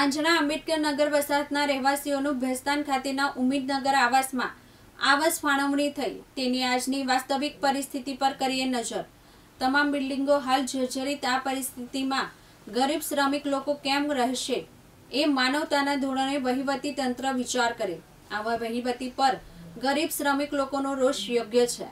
આંજણા આંબેડકર નગર વસાહતના રહેવાસીઓનું ભેસ્તાન ખાતેના ઉમેદનગર આવાસમાં આવાસ ફાળવણી થઈ તેની આજની વાસ્તવિક પરિસ્થિતિ પર કરીએ નજર તમામ બિલ્ડિંગો હાલ જર્જરિત આ પરિસ્થિતિમાં ગરીબ શ્રમિક લોકો કેમ રહેશે એ માનવતાના ધોરણે વહીવટી તંત્ર વિચાર કરે આવા વહીવટી પર ગરીબ શ્રમિક લોકોનો રોષ યોગ્ય છે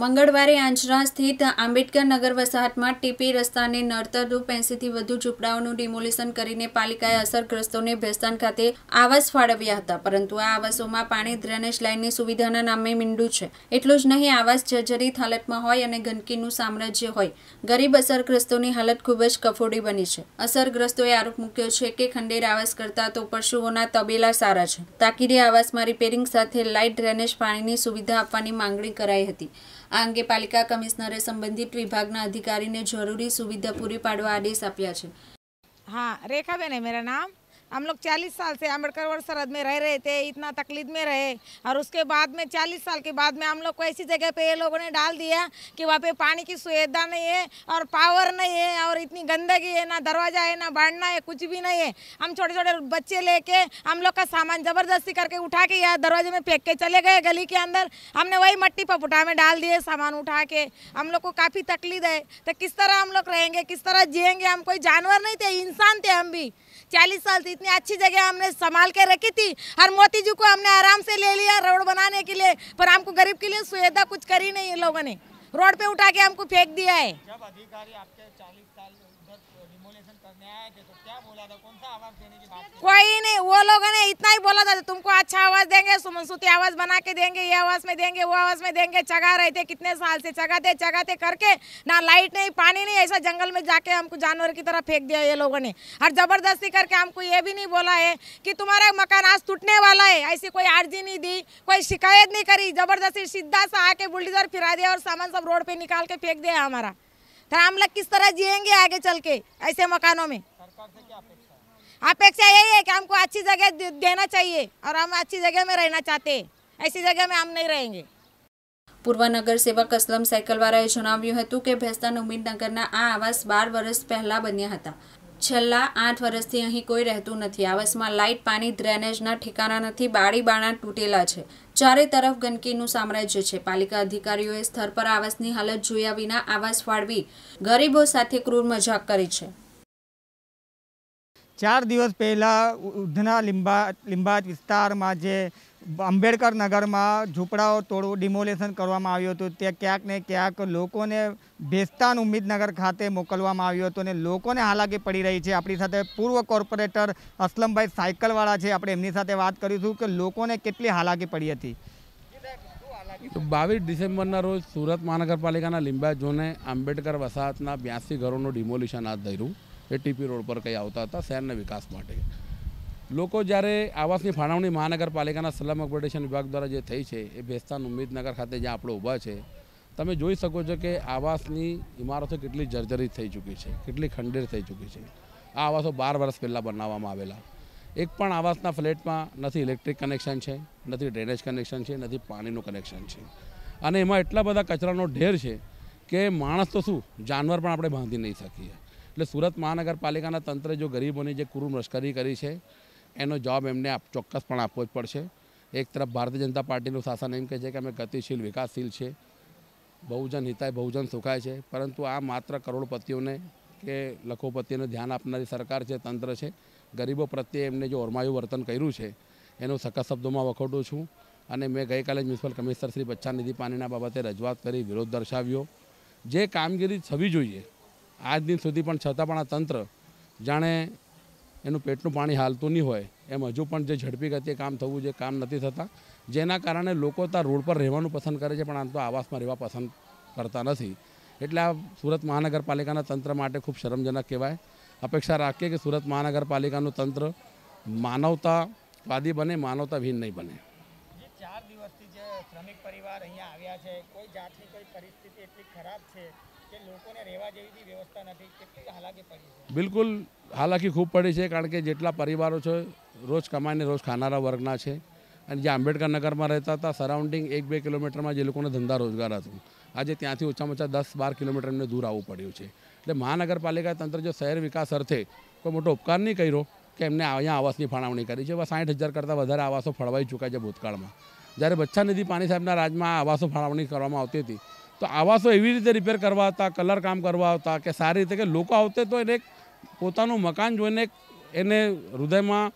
મંગળવારે આંજરા સ્થિત આંબેડકર નગર વસાહતમાં ટીપી રસ્તાને નડતરરૂપ એંસીથી વધુ ઝૂંપડાઓનું ડિમોલિશન કરીને પાલિકાએ અસરગ્રસ્તોને ભેસ્તાન ખાતે આવાસ ફાળવ્યા હતા પરંતુ આ આવાસોમાં પાણી ડ્રેનેજ લાઇનની સુવિધાના નામે મીંડું છે એટલું જ નહીં આવાસ જર્જરિત હાલતમાં હોય અને ગંદકીનું સામ્રાજ્ય હોય ગરીબ અસરગ્રસ્તોની હાલત ખૂબ જ કફોડી બની છે અસરગ્રસ્તોએ આરોપ મૂક્યો છે કે ખંડેર આવાસ કરતાં તો પશુઓના તબેલા સારા છે તાકીદે આવાસમાં રિપેરિંગ સાથે લાઇટ ડ્રેનેજ પાણીની સુવિધા આપવાની માંગણી કરાઈ હતી આ અંગે પાલિકા કમિશનરે સંબંધિત વિભાગના અધિકારીને જરૂરી સુવિધા પૂરી પાડવા આદેશ આપ્યા છે હા રેખાબેન મેરા નામ हम लोग 40 साल से अम्बेडकर और सरहद में रह रहे थे इतना तकलीफ में रहे और उसके बाद में 40 साल के बाद में हम लोग को ऐसी जगह पे ये लोगों ने डाल दिया कि वहाँ पे पानी की सुविधा नहीं है और पावर नहीं है और इतनी गंदगी है ना दरवाज़ा है ना बाढ़ना है कुछ भी नहीं है हम छोटे छोटे बच्चे लेके हम लोग का सामान ज़बरदस्ती करके उठा के यहाँ दरवाजे में फेंक के चले गए गली के अंदर हमने वही मट्टी पपुटा में डाल दिए सामान उठा के हम लोग को काफ़ी तकलीफ है तो किस तरह हम लोग रहेंगे किस तरह जियेंगे हम कोई जानवर नहीं थे इंसान थे हम भी चालीस साल से इतनी अच्छी जगह हमने संभाल के रखी थी हर मोती जी को हमने आराम से ले लिया रोड बनाने के लिए पर हमको गरीब के लिए सुविधा कुछ करी नहीं है लोगों ने रोड पे उठा के हमको फेंक दिया है जब अधिकारी आपके 40 साल तो कोई नहीं वो लोगों ने इतना ही बोला था तो तुमको अच्छा आवाज देंगे सुमन सुती आवाज बना के देंगे ये आवाज में देंगे वो आवाज में देंगे चगा रहे थे कितने साल से चगाते चगाते करके ना लाइट नहीं पानी नहीं ऐसा जंगल में जाके हमको जानवर की तरह फेंक दिया ये लोगों ने और जबरदस्ती करके हमको ये भी नहीं बोला है कि तुम्हारा मकान आज टूटने वाला है ऐसी कोई अर्जी नहीं दी कोई शिकायत नहीं करी जबरदस्ती सीधा सा आके बुलडीजर फिरा दिया और सामान सब रोड पे निकाल के फेंक दिया हमारा फिर हम लोग किस तरह जिएंगे आगे चल के ऐसे मकानों में अपेक्षा यही है कि हमको अच्छी जगह देना चाहिए और हम अच्छी जगह में रहना चाहते हैं ऐसी जगह में हम नहीं रहेंगे પૂર્વ નગર સેવક અસલમ સાયકલવાળાએ જણાવ્યું હતું કે ભેસ્તાન ઉમીદનગરના આ આવાસ બાર વર્ષ પહેલાં બન્યા હતા છેલ્લા આઠ વર્ષથી અહીં કોઈ રહેતું નથી આવાસમાં લાઇટ પાણી ડ્રેનેજના ઠેકાણા નથી બાળી બાણા તૂટેલા છે ચારે તરફ ગંદકીનું સામ્રાજ્ય છે પાલિકા અધિકારીઓએ સ્થળ પર આવાસની હાલત જોયા વિના આવાસ ફાળવી ગરીબો સાથે ક્રૂર મજાક કરી છે ચાર દિવસ પહેલા ઉધના લીંબા લીંબાજ વિસ્તારમાં જે આંબેડકર નગરમાં ઝૂંપડાઓ તોડવું ડિમોલેશન કરવામાં આવ્યું હતું તે ક્યાંક ને ક્યાંક લોકોને ભેસ્તાન ઉમ્મીદનગર ખાતે મોકલવામાં આવ્યું હતું અને લોકોને હાલાકી પડી રહી છે આપણી સાથે પૂર્વ કોર્પોરેટર અસલમભાઈ સાયકલવાળા છે આપણે એમની સાથે વાત કરીશું કે લોકોને કેટલી હાલાકી પડી હતી બાવીસ ડિસેમ્બરના રોજ સુરત મહાનગરપાલિકાના લીંબા ઝોને આંબેડકર વસાહતના બ્યાસી ઘરોનું ડિમોલિશન હાથ ધર્યું એ ટીપી રોડ પર કંઈ આવતા હતા શહેરના વિકાસ માટે લોકો જ્યારે આવાસની ફાળવણી મહાનગરપાલિકાના સલામ કોર્પોરેશન વિભાગ દ્વારા જે થઈ છે એ ભેસ્તાન ઉમેદનગર ખાતે જ્યાં આપણે ઊભા છે તમે જોઈ શકો છો કે આવાસની ઇમારતો કેટલી જર્જરિત થઈ ચૂકી છે કેટલી ખંડેર થઈ ચૂકી છે આ આવાસો બાર વર્ષ પહેલાં બનાવવામાં આવેલા એક પણ આવાસના ફ્લેટમાં નથી ઇલેક્ટ્રિક કનેક્શન છે નથી ડ્રેનેજ કનેક્શન છે નથી પાણીનું કનેક્શન છે અને એમાં એટલા બધા કચરાનો ઢેર છે કે માણસ તો શું જાનવર પણ આપણે બાંધી નહીં શકીએ એટલે સુરત મહાનગરપાલિકાના તંત્રે જો ગરીબોની જે કુરુમ લશ્કરી કરી છે એનો જવાબ એમને આપ ચોક્કસપણે આપવો જ પડશે એક તરફ ભારતીય જનતા પાર્ટીનું શાસન એમ કહે છે કે અમે ગતિશીલ વિકાસશીલ છે બહુજન હિતાય બહુજન સુખાય છે પરંતુ આ માત્ર કરોડપતિઓને કે લખોપતિઓને ધ્યાન આપનારી સરકાર છે તંત્ર છે ગરીબો પ્રત્યે એમને જે ઓરમાયું વર્તન કર્યું છે એનું સખત શબ્દોમાં વખોડું છું અને મેં ગઈકાલે મ્યુનિસિપલ કમિશનર શ્રી બચ્ચાનિધિ પાણીના બાબતે રજૂઆત કરી વિરોધ દર્શાવ્યો જે કામગીરી થવી જોઈએ આજ દિન સુધી પણ છતાં પણ આ તંત્ર જાણે એનું પેટનું પાણી હાલતું નહીં હોય એમ હજુ પણ જે ઝડપી ગતિએ કામ થવું જે કામ નથી થતાં જેના કારણે લોકો ત્યાં રોડ પર રહેવાનું પસંદ કરે છે પણ આમ તો આવાસમાં રહેવા પસંદ કરતા નથી એટલે આ સુરત મહાનગરપાલિકાના તંત્ર માટે ખૂબ શરમજનક કહેવાય અપેક્ષા રાખીએ કે સુરત મહાનગરપાલિકાનું તંત્ર માનવતાવાદી બને માનવતાહીન નહીં બને શ્રમિક પરિવાર અહીંયા આવ્યા છે કોઈ જાતની કોઈ પરિસ્થિતિ એટલી ખરાબ છે કે લોકોને રહેવા જેવી વ્યવસ્થા નથી કેટલી હાલાકી પડી છે બિલકુલ હાલાકી ખૂબ પડી છે કારણ કે જેટલા પરિવારો છે રોજ કમાઈને રોજ ખાનારા વર્ગના છે અને જે આંબેડકર નગરમાં રહેતા હતા સરાઉન્ડિંગ એક બે કિલોમીટરમાં જે લોકોને ધંધા રોજગાર હતું આજે ત્યાંથી ઓછામાં ઓછા દસ બાર કિલોમીટર એમને દૂર આવવું પડ્યું છે એટલે મહાનગરપાલિકા તંત્ર જો શહેર વિકાસ અર્થે કોઈ મોટો ઉપકાર નહીં કર્યો કે એમને અહીંયા આવાસની ફાળવણી કરી છે એવા સાઠ હજાર કરતાં વધારે આવાસો ફળવાઈ ચૂક્યા છે ભૂતકાળમાં જ્યારે બચ્છા નદી પાણી સાહેબના રાજમાં આવાસો ફાળવણી કરવામાં આવતી હતી તો આવાસો એવી રીતે રિપેર કરવા આવતા કલર કામ કરવા આવતા કે સારી રીતે કે લોકો આવતે તો એને પોતાનું મકાન જોઈને એને હૃદયમાં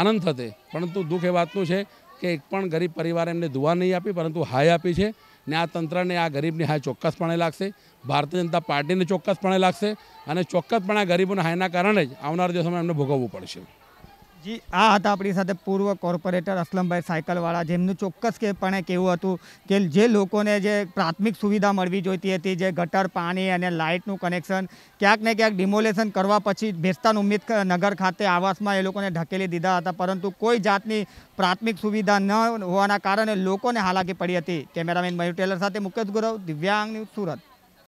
આનંદ થતે પરંતુ દુઃખ એ વાતનું છે કે એક પણ ગરીબ પરિવારે એમને દુવા નહીં આપી પરંતુ હાય આપી છે ને આ તંત્રને આ ગરીબની હાય ચોક્કસપણે લાગશે ભારતીય જનતા પાર્ટીને ચોક્કસપણે લાગશે અને ચોક્કસપણે આ ગરીબોના હાયના કારણે જ આવનાર દિવસોમાં એમને ભોગવવું પડશે જી આ હતા આપણી સાથે પૂર્વ કોર્પોરેટર અસલમભાઈ સાયકલવાળા જેમનું ચોક્કસપણે કેવું હતું કે જે લોકોને જે પ્રાથમિક સુવિધા મળવી જોઈતી હતી જે ગટર પાણી અને લાઇટનું કનેક્શન ક્યાંક ને ક્યાંક ડિમોલેશન કરવા પછી ભેસ્તાન ઉમ્મીદ નગર ખાતે આવાસમાં એ લોકોને ઢકેલી દીધા હતા પરંતુ કોઈ જાતની પ્રાથમિક સુવિધા ન હોવાના કારણે લોકોને હાલાકી પડી હતી કેમેરામેન મયુર ટેલર સાથે મુકેશ ગુરવ દિવ્યાંગ સુરત